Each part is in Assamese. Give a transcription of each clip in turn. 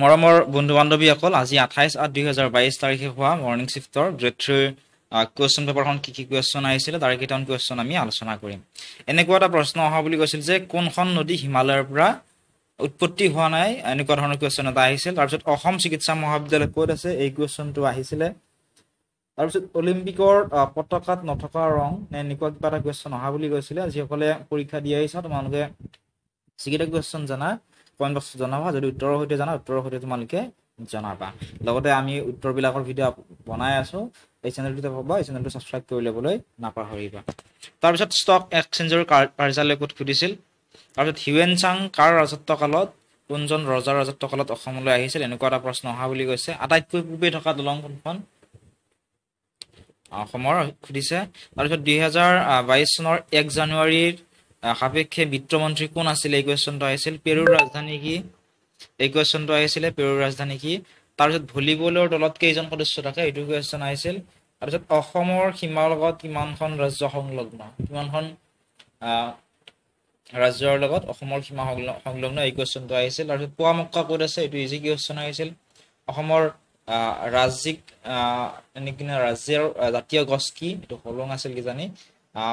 মৰমৰ বন্ধু বান্ধৱীসকল আজি আঠাইছ আঠ দুহেজাৰ বাইছ তাৰিখে হোৱা মৰ্ণিং শ্বিফ্টৰ গ্ৰেড থ্ৰীৰ কুৱেশ্যন পেপাৰখন কি কি কুৱেশ্যন আহিছিলে তাৰে কেইটামান কুৱেশ্যন আমি আলোচনা কৰিম এনেকুৱা এটা প্ৰশ্ন অহা বুলি কৈছিল যে কোনখন নদী হিমালয়ৰ পৰা উৎপত্তি হোৱা নাই এনেকুৱা ধৰণৰ কুৱেশ্যন এটা আহিছিল তাৰপিছত অসম চিকিৎসা মহাবিদ্যালয় ক'ত আছে এই কুৱেশ্যনটো আহিছিলে তাৰপিছত অলিম্পিকৰ পতাকাত নথকা ৰং নে এনেকুৱা কিবা এটা কুৱেশ্যন অহা বুলি কৈছিলে যিসকলে পৰীক্ষা দি আহিছা তোমালোকে চিকিৎসা কুৱেশ্যন জানা কমেণ্ট বক্সত জনাবা যদি উত্তৰৰ সৈতে জানা উত্তৰৰ সৈতে তোমালোকে জনাবা লগতে আমি উত্তৰবিলাকৰ ভিডিঅ' বনাই আছো এই চেনেলটোতে পাবা এই চেনেলটো ছাবস্ক্ৰাইব কৰি ল'বলৈ নাপাহৰিবা তাৰপিছত ষ্টক এক্সচেঞ্জৰ কাৰ্যালয় ক'ত খুলিছিল তাৰপিছত হিউৱেন চাং কাৰ ৰাজত্বকালত কোনজন ৰজা ৰাজত্বকালত অসমলৈ আহিছিল এনেকুৱা এটা প্ৰশ্ন অহা বুলি কৈছে আটাইতকৈ পূবেই থকা দলং কোনখন অসমৰ সুধিছে তাৰপিছত দুহেজাৰ বাইছ চনৰ এক জানুৱাৰীৰ সাপেক্ষে বিত্তমন্ত্ৰী কোন আছিলে এই কুৱেশ্যনটো আহিছিল পেৰুৰ ৰাজধানী কি এই কুৱেশ্যনটো আহিছিলে পেৰুৰ ৰাজধানী কি তাৰপিছত ভলীবলৰ দলত কেইজন সদস্য থাকে এইটো কুৱেশ্যন আহিছিল তাৰপিছত অসমৰ সীমাৰ লগত কিমানখন ৰাজ্য সংলগ্ন কিমানখন ৰাজ্যৰ লগত অসমৰ সীমা সংলগ্ন এই কুৱেশ্যনটো আহিছিল তাৰপিছত পোৱা মক্কা ক'ত আছে এইটো ইজি কুৱেশ্যন আহিছিল অসমৰ ৰাজ্যিক এনেকৈ ৰাজ্যৰ জাতীয় গছ কি এইটো হলং আছিল কি কিজানি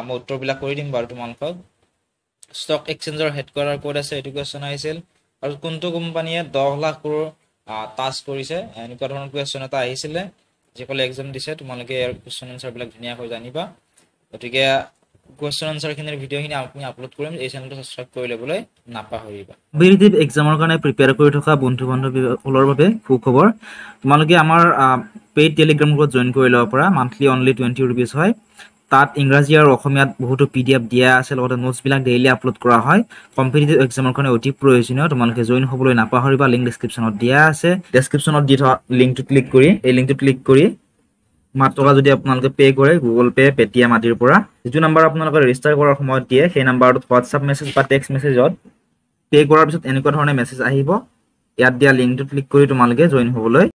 মই উত্তৰবিলাক কৰি দিম বাৰু তোমালোকক ষ্টক এক্সেঞ্জৰ হেডকোৱাৰ্টাৰ ক'ত আছে এইটো কুৱেশ্যন আহিছিল আৰু কোনটো কোম্পানীয়ে দহ লাখ কৰোৰ টাস্ক কৰিছে এনেকুৱা ধৰণৰ কুৱেশ্যন এটা আহিছিলে যিসকলে এক্সাম দিছে তোমালোকে ইয়াৰ কুৱেশ্যন এনচাৰবিলাক ধুনীয়াকৈ জানিবা গতিকে কুৱেশ্যন এনচাৰখিনিৰ ভিডিঅ'খিনি আমি আপলোড কৰিম এই চেনেলটো ছাবস্ক্ৰাইব কৰি ল'বলৈ নাপাহৰিবা বিৰিটিভ এক্সামৰ কাৰণে প্ৰিপেয়াৰ কৰি থকা বন্ধু বান্ধৱীসকলৰ বাবে সুখবৰ তোমালোকে আমাৰ পেইড টেলিগ্ৰাম গ্ৰুপত জইন কৰি ল'ব পৰা মান্থলি অনলি টুৱেণ্টি ৰুপিজ হয় তাত ইংৰাজী আৰু অসমীয়াত বহুতো পি ডি এফ দিয়া আছে লগতে নোটছবিলাক ডেইলি আপলোড কৰা হয় কম্পিটিটিভ এক্সামৰ কাৰণে অতি প্ৰয়োজনীয় তোমালোকে জইন হ'বলৈ নাপাহৰিবা লিংক ডেছক্ৰিপশ্যনত দিয়া আছে ডেছক্ৰিপশ্যনত দি থোৱা লিংকটো ক্লিক কৰি এই লিংকটো ক্লিক কৰি মাত্ৰ টকা যদি আপোনালোকে পে' কৰে গুগল পে' পে'টিএম আদিৰ পৰা যিটো নাম্বাৰ আপোনালোকে ৰেজিষ্টাৰ কৰাৰ সময়ত দিয়ে সেই নাম্বাৰটোত হোৱাটছআপ মেছেজ বা টেক্সট মেছেজত পে' কৰাৰ পিছত এনেকুৱা ধৰণে মেছেজ আহিব ইয়াত দিয়া লিংকটো ক্লিক কৰি তোমালোকে জইন হ'বলৈ